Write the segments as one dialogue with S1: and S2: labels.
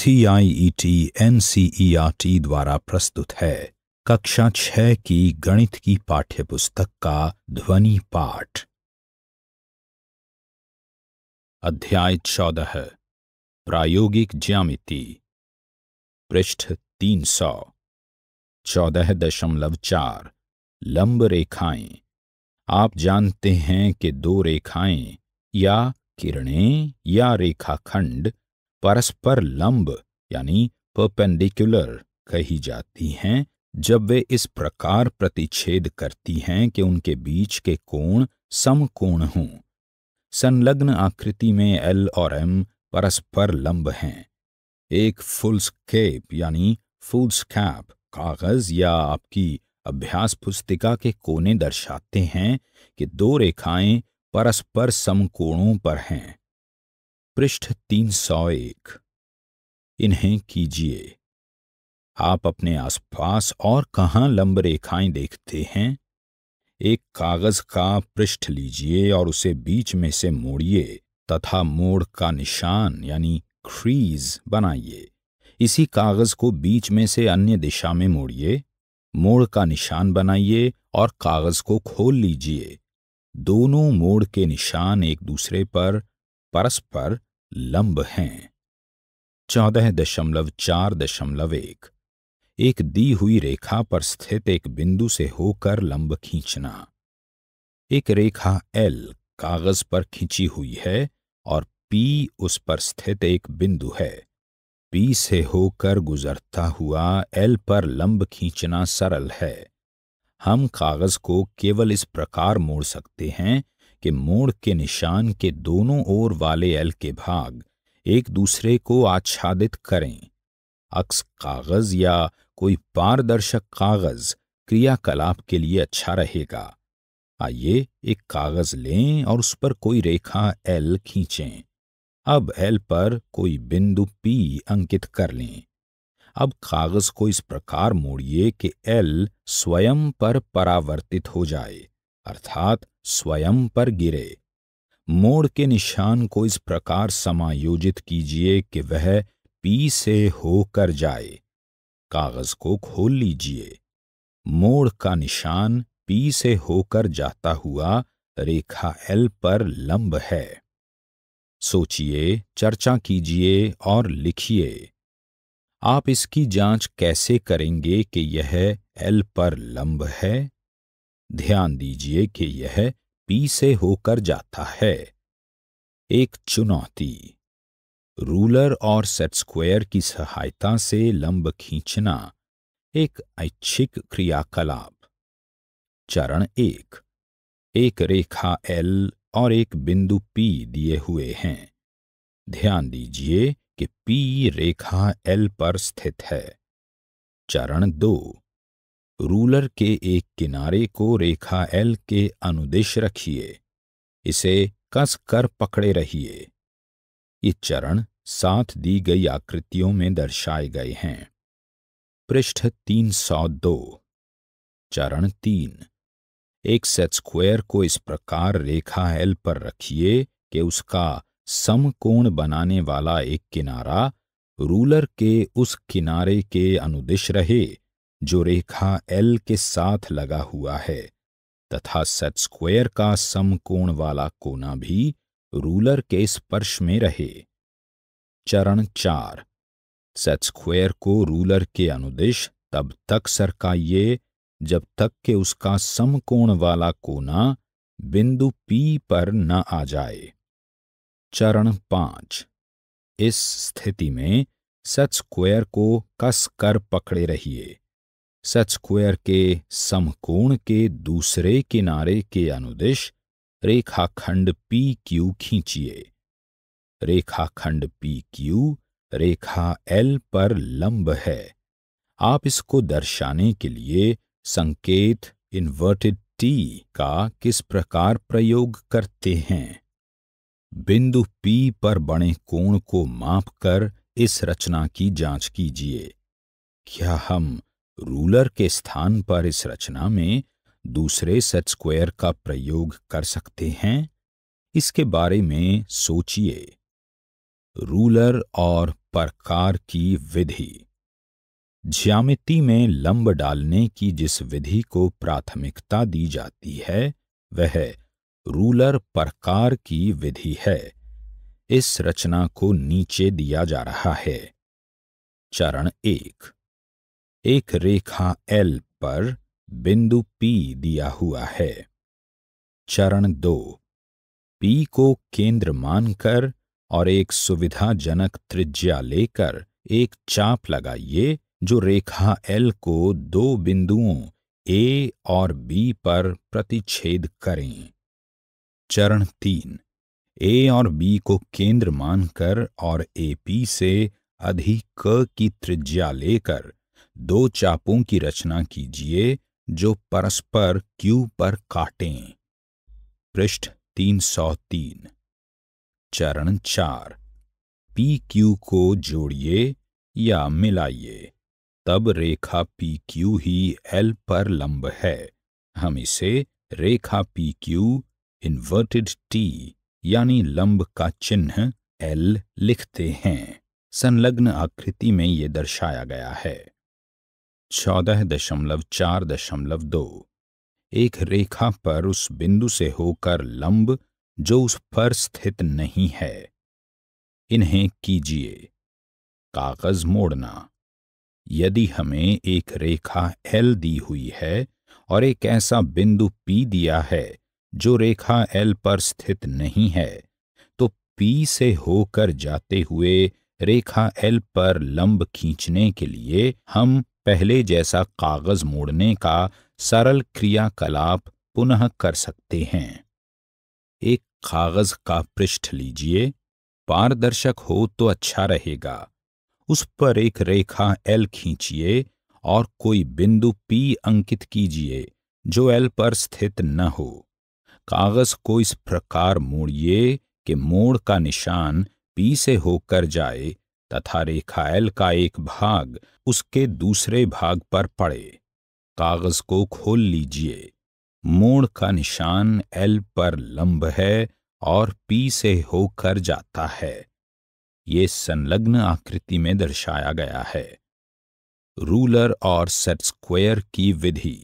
S1: CIET NCERT e e द्वारा प्रस्तुत है कक्षा छह की गणित की पाठ्य पुस्तक का ध्वनि पाठ अध्याय चौदह प्रायोगिक ज्यामिति पृष्ठ तीन सौ चौदह दशमलव चार लंब रेखाएं आप जानते हैं कि दो रेखाएं या किरणें या रेखाखंड परस्पर लंब यानी परपेंडिकुलर कही जाती हैं जब वे इस प्रकार प्रतिच्छेद करती हैं कि उनके बीच के कोण समकोण हों संलग्न आकृति में एल और एम परस्पर लंब हैं एक फुल स्केप यानी फुल स्कैप कागज या आपकी अभ्यास पुस्तिका के कोने दर्शाते हैं कि दो रेखाएं परस्पर समकोणों पर हैं पृष्ठ 301 इन्हें कीजिए आप अपने आसपास और कहाँ लंब रेखाएं देखते हैं एक कागज का पृष्ठ लीजिए और उसे बीच में से मोड़िए तथा मोड़ का निशान यानी क्रीज बनाइए इसी कागज को बीच में से अन्य दिशा में मोड़िए मोड़ का निशान बनाइए और कागज को खोल लीजिए दोनों मोड़ के निशान एक दूसरे पर परस्पर लंब हैं चौदह दशमलव चार दशमलव एक एक दी हुई रेखा पर स्थित एक बिंदु से होकर लंब खींचना एक रेखा एल कागज पर खींची हुई है और पी उस पर स्थित एक बिंदु है पी से होकर गुजरता हुआ एल पर लंब खींचना सरल है हम कागज को केवल इस प्रकार मोड़ सकते हैं कि मोड़ के निशान के दोनों ओर वाले एल के भाग एक दूसरे को आच्छादित करें अक्स कागज या कोई पारदर्शक कागज क्रियाकलाप के लिए अच्छा रहेगा आइए एक कागज लें और उस पर कोई रेखा एल खींचें अब एल पर कोई बिंदु पी अंकित कर लें अब कागज को इस प्रकार मोड़िए कि एल स्वयं पर परावर्तित हो जाए अर्थात स्वयं पर गिरे मोड़ के निशान को इस प्रकार समायोजित कीजिए कि वह पी से होकर जाए कागज को खोल लीजिए मोड़ का निशान पी से होकर जाता हुआ रेखा एल पर लंब है सोचिए चर्चा कीजिए और लिखिए आप इसकी जांच कैसे करेंगे कि यह एल पर लंब है ध्यान दीजिए कि यह पी से होकर जाता है एक चुनौती रूलर और सेट स्क्वायर की सहायता से लंब खींचना एक ऐच्छिक क्रियाकलाप चरण एक एक रेखा एल और एक बिंदु पी दिए हुए हैं ध्यान दीजिए कि पी रेखा एल पर स्थित है चरण दो रूलर के एक किनारे को रेखा एल के अनुदेश रखिए इसे कस कर पकड़े रहिए ये चरण साथ दी गई आकृतियों में दर्शाए गए हैं पृष्ठ 302 चरण तीन एक सेट स्क्वायर को इस प्रकार रेखा एल पर रखिए कि उसका समकोण बनाने वाला एक किनारा रूलर के उस किनारे के अनुदिश रहे जो रेखा एल के साथ लगा हुआ है तथा सेट स्क्वायर का समकोण वाला कोना भी रूलर के स्पर्श में रहे चरण चार सेट स्क्वायर को रूलर के अनुदिश तब तक सरकाइए जब तक के उसका समकोण वाला कोना बिंदु पी पर न आ जाए चरण पांच इस स्थिति में सच स्क्वायर को कस कर पकड़े रहिए सेट स्क्वायर के समकोण के दूसरे किनारे के अनुदिश रेखाखंड पी क्यू खींचिए रेखाखंड पी क्यू रेखा एल पर लंब है आप इसको दर्शाने के लिए संकेत इन्वर्टेड टी का किस प्रकार प्रयोग करते हैं बिंदु पी पर बने कोण को मापकर इस रचना की जांच कीजिए क्या हम रूलर के स्थान पर इस रचना में दूसरे सेट स्क्वायर का प्रयोग कर सकते हैं इसके बारे में सोचिए रूलर और प्रकार की विधि ज्यामिति में लंब डालने की जिस विधि को प्राथमिकता दी जाती है वह रूलर प्रकार की विधि है इस रचना को नीचे दिया जा रहा है चरण एक एक रेखा एल पर बिंदु पी दिया हुआ है चरण दो पी को केंद्र मानकर और एक सुविधाजनक त्रिज्या लेकर एक चाप लगाइए जो रेखा एल को दो बिंदुओं ए और बी पर प्रतिच्छेद करें चरण तीन ए और बी को केंद्र मानकर और ए पी से अधिक क की त्रिज्या लेकर दो चापों की रचना कीजिए जो परस्पर क्यू पर काटें पृष्ठ 303 चरण चार पी क्यू को जोड़िए या मिलाइए तब रेखा पी क्यू ही एल पर लंब है हम इसे रेखा पी क्यू इन्वर्टेड टी यानी लंब का चिन्ह एल लिखते हैं संलग्न आकृति में ये दर्शाया गया है चौदह दशमलव चार दशमलव दो एक रेखा पर उस बिंदु से होकर लंब जो उस पर स्थित नहीं है इन्हें कीजिए कागज मोड़ना यदि हमें एक रेखा एल दी हुई है और एक ऐसा बिंदु पी दिया है जो रेखा एल पर स्थित नहीं है तो पी से होकर जाते हुए रेखा एल पर लंब खींचने के लिए हम पहले जैसा कागज मोड़ने का सरल क्रियाकलाप पुनः कर सकते हैं एक कागज का पृष्ठ लीजिए पारदर्शक हो तो अच्छा रहेगा उस पर एक रेखा एल खींचिए और कोई बिंदु पी अंकित कीजिए जो एल पर स्थित न हो कागज को इस प्रकार मोड़िए कि मोड़ का निशान पी से होकर जाए तथा रेखाएल का एक भाग उसके दूसरे भाग पर पड़े कागज को खोल लीजिए मोड़ का निशान एल पर लंब है और पी से होकर जाता है ये संलग्न आकृति में दर्शाया गया है रूलर और सेट स्क्वेयर की विधि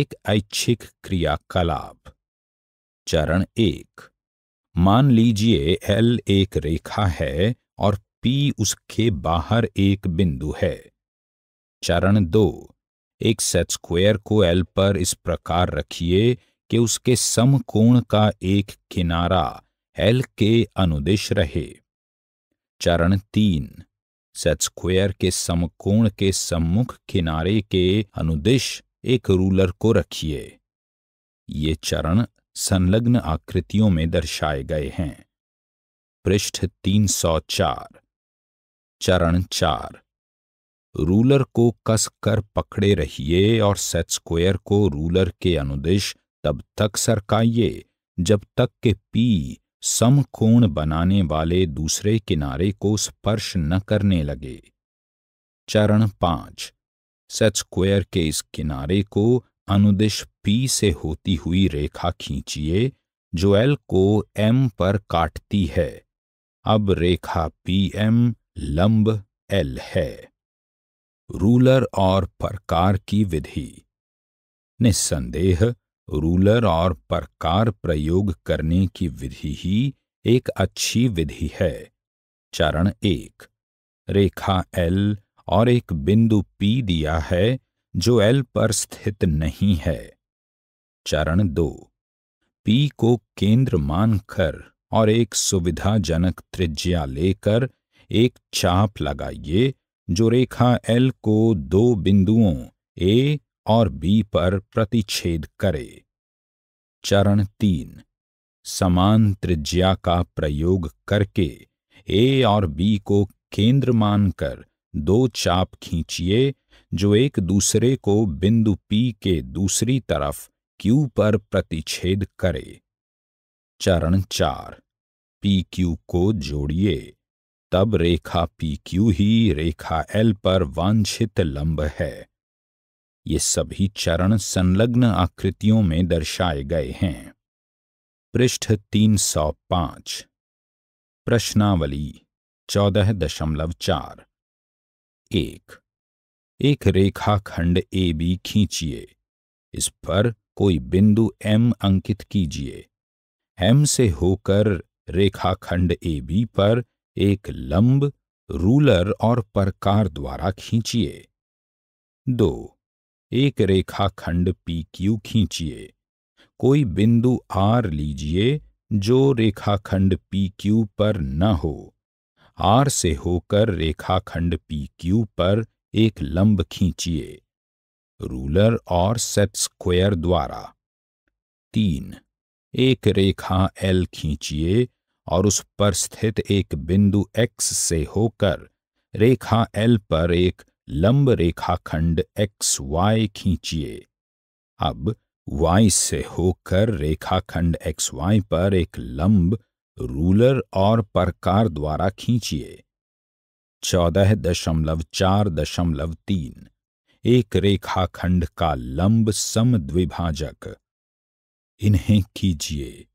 S1: एक ऐच्छिक क्रियाकलाप चरण एक मान लीजिए एल एक रेखा है पी उसके बाहर एक बिंदु है चरण दो एक सेट स्क्वायर को एल पर इस प्रकार रखिए कि उसके समकोण का एक किनारा एल के अनुदिश रहे चरण तीन सेट स्क्वायर के समकोण के सम्मुख किनारे के अनुदिश एक रूलर को रखिए ये चरण संलग्न आकृतियों में दर्शाए गए हैं पृष्ठ 304 चरण चार रूलर को कस कर पकड़े रहिए और सेट स्क्वायर को रूलर के अनुदिश तब तक सरकाइए जब तक के पी समकोण बनाने वाले दूसरे किनारे को स्पर्श न करने लगे चरण पांच सेट स्क्वायर के इस किनारे को अनुदिश पी से होती हुई रेखा खींचिए जो एल को एम पर काटती है अब रेखा पी एम लंब एल है रूलर और प्रकार की विधि निस्संदेह रूलर और प्रकार प्रयोग करने की विधि ही एक अच्छी विधि है चरण एक रेखा एल और एक बिंदु पी दिया है जो एल पर स्थित नहीं है चरण दो पी को केंद्र मानकर और एक सुविधाजनक त्रिज्या लेकर एक चाप लगाइए जो रेखा एल को दो बिंदुओं ए और बी पर प्रतिच्छेद करे चरण तीन समान त्रिज्या का प्रयोग करके ए और बी को केंद्र मानकर दो चाप खींचिए जो एक दूसरे को बिंदु पी के दूसरी तरफ क्यू पर प्रतिच्छेद करे चरण चार पी क्यू को जोड़िए तब रेखा PQ ही रेखा L पर वांछित लंब है ये सभी चरण संलग्न आकृतियों में दर्शाए गए हैं पृष्ठ 305 प्रश्नावली 14.4 एक एक रेखा खंड ए बी खींचिए इस पर कोई बिंदु एम अंकित कीजिए एम से होकर रेखाखंड ए बी पर एक लंब रूलर और परकार द्वारा खींचिए दो एक रेखा खंड पी क्यू खींचिए कोई बिंदु आर लीजिए जो रेखाखंड पी क्यू पर न हो आर से होकर रेखाखंड पी क्यू पर एक लंब खींचिए रूलर और सेट स्क्वायर द्वारा तीन एक रेखा एल खींचिए और उस पर स्थित एक बिंदु एक्स से होकर रेखा एल पर एक लंब रेखाखंड एक्स वाई खींचिए अब वाई से होकर रेखाखंड एक्स वाई पर एक लंब रूलर और प्रकार द्वारा खींचिए चौदह दशमलव चार दशमलव तीन एक रेखाखंड का लंब द्विभाजक इन्हें कीजिए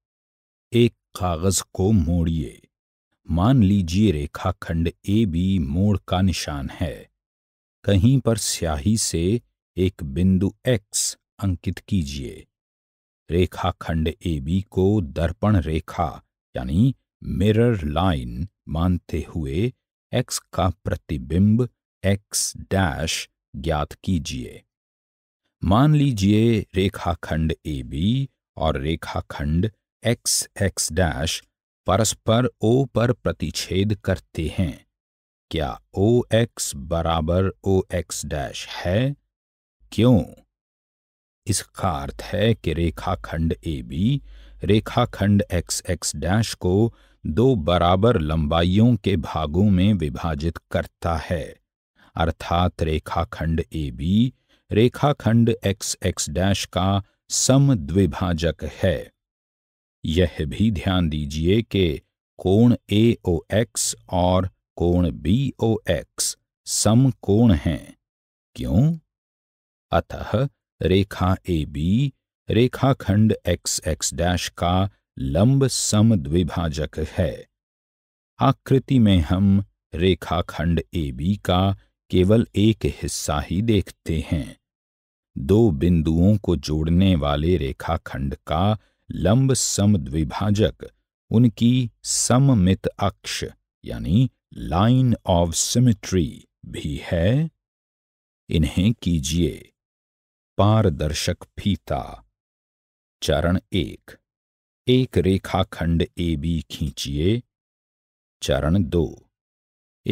S1: एक कागज को मोड़िए मान लीजिए रेखाखंड ए बी मोड़ का निशान है कहीं पर स्याही से एक बिंदु एक्स अंकित कीजिए रेखाखंड ए बी को दर्पण रेखा यानी मिरर लाइन मानते हुए एक्स का प्रतिबिंब एक्स डैश ज्ञात कीजिए मान लीजिए रेखाखंड ए बी और रेखाखंड एक्स एक्स डैश परस्पर ओ पर प्रतिच्छेद करते हैं क्या ओ एक्स बराबर ओ एक्स डैश है क्यों इसका अर्थ है कि रेखाखंड ए बी रेखाखंड एक्स एक्स डैश को दो बराबर लंबाइयों के भागों में विभाजित करता है अर्थात रेखाखंड ए बी रेखाखंड एक्स एक्स डैश का समद्विभाजक है यह भी ध्यान दीजिए कि कोण ए ओ एक्स और कोण बी ओ एक्स कोण हैं क्यों अतः रेखा ए बी रेखाखंड एक्स एक्स डैश का लंब द्विभाजक है आकृति में हम रेखाखंड ए बी का केवल एक हिस्सा ही देखते हैं दो बिंदुओं को जोड़ने वाले रेखाखंड का लंब सम द्विभाजक उनकी सममित अक्ष यानी लाइन ऑफ सिमेट्री भी है इन्हें कीजिए पारदर्शक फीता चरण एक एक रेखाखंड ए बी खींचिए चरण दो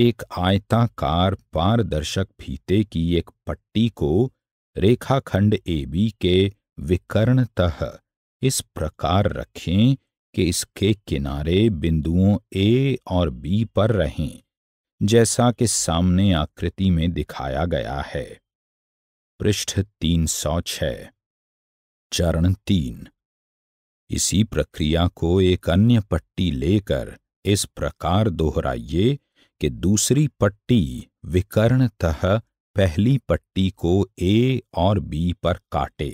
S1: एक आयताकार पारदर्शक फीते की एक पट्टी को रेखाखंड ए बी के विकर्ण तह इस प्रकार रखें कि इसके किनारे बिंदुओं ए और बी पर रहें जैसा कि सामने आकृति में दिखाया गया है पृष्ठ 306 चरण तीन इसी प्रक्रिया को एक अन्य पट्टी लेकर इस प्रकार दोहराइए कि दूसरी पट्टी विकर्णतः पहली पट्टी को ए और बी पर काटे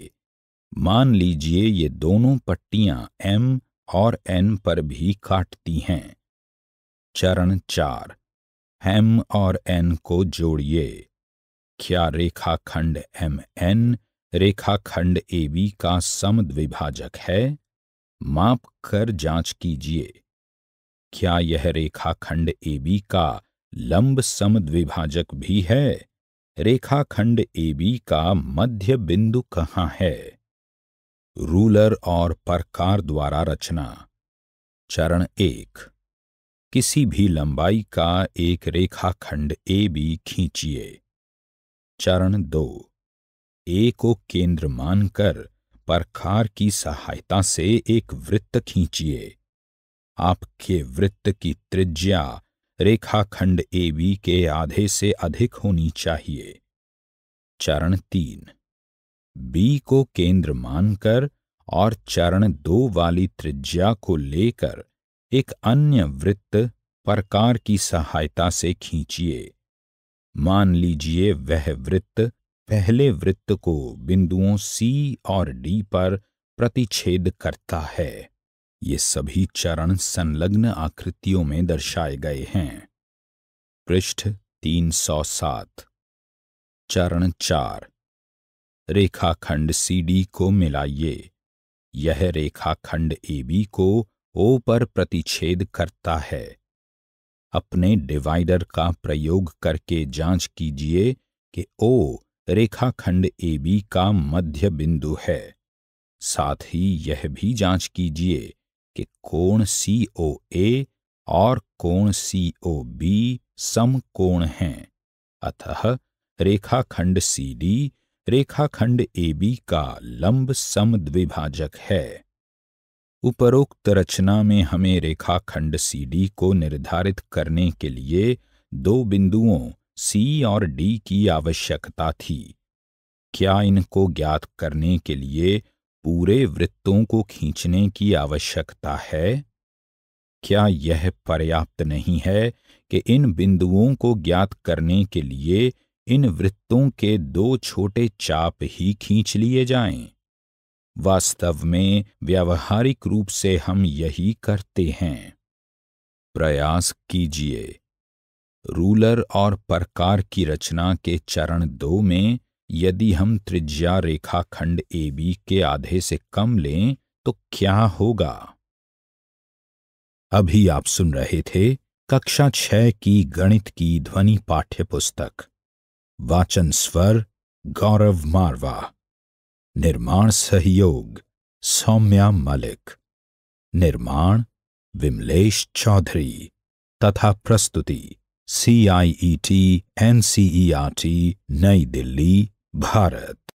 S1: मान लीजिए ये दोनों पट्टियां एम और एन पर भी काटती हैं चरण चार एम और एन को जोड़िए क्या रेखाखंड एम एन रेखाखंड ए बी का समद्विभाजक है माप कर जांच कीजिए क्या यह रेखाखंड ए बी का लंब समद्विभाजक भी है रेखाखंड ए बी का मध्य बिंदु कहाँ है रूलर और परकार द्वारा रचना चरण एक किसी भी लंबाई का एक रेखाखंड ए बी खींचिए चरण दो ए को केंद्र मानकर परकार की सहायता से एक वृत्त खींचिए आपके वृत्त की त्रिज्या रेखाखंड ए बी के आधे से अधिक होनी चाहिए चरण तीन बी को केंद्र मानकर और चरण दो वाली त्रिज्या को लेकर एक अन्य वृत्त प्रकार की सहायता से खींचिए मान लीजिए वह वृत्त पहले वृत्त को बिंदुओं सी और डी पर प्रतिच्छेद करता है ये सभी चरण संलग्न आकृतियों में दर्शाए गए हैं पृष्ठ 307 चरण चार रेखाखंड CD को मिलाइए यह रेखाखंड बी को ओ पर प्रतिच्छेद करता है अपने डिवाइडर का प्रयोग करके जांच कीजिए कि ओ रेखाखंड बी का मध्य बिंदु है साथ ही यह भी जांच कीजिए कि कोण ए और कोण COB समकोण हैं अतः रेखाखंड डी रेखाखंड एबी का लंब द्विभाजक है उपरोक्त रचना में हमें रेखाखंड सीडी को निर्धारित करने के लिए दो बिंदुओं सी और डी की आवश्यकता थी क्या इनको ज्ञात करने के लिए पूरे वृत्तों को खींचने की आवश्यकता है क्या यह पर्याप्त नहीं है कि इन बिंदुओं को ज्ञात करने के लिए इन वृत्तों के दो छोटे चाप ही खींच लिए जाएं। वास्तव में व्यावहारिक रूप से हम यही करते हैं प्रयास कीजिए रूलर और प्रकार की रचना के चरण दो में यदि हम त्रिज्या रेखाखंड ए बी के आधे से कम लें तो क्या होगा अभी आप सुन रहे थे कक्षा छह की गणित की ध्वनि पाठ्य पुस्तक वाचन स्वर गौरव मारवा निर्माण सहयोग सौम्या मलिक निर्माण विमलेश चौधरी तथा प्रस्तुति C I E T N C E R T New Delhi Bharat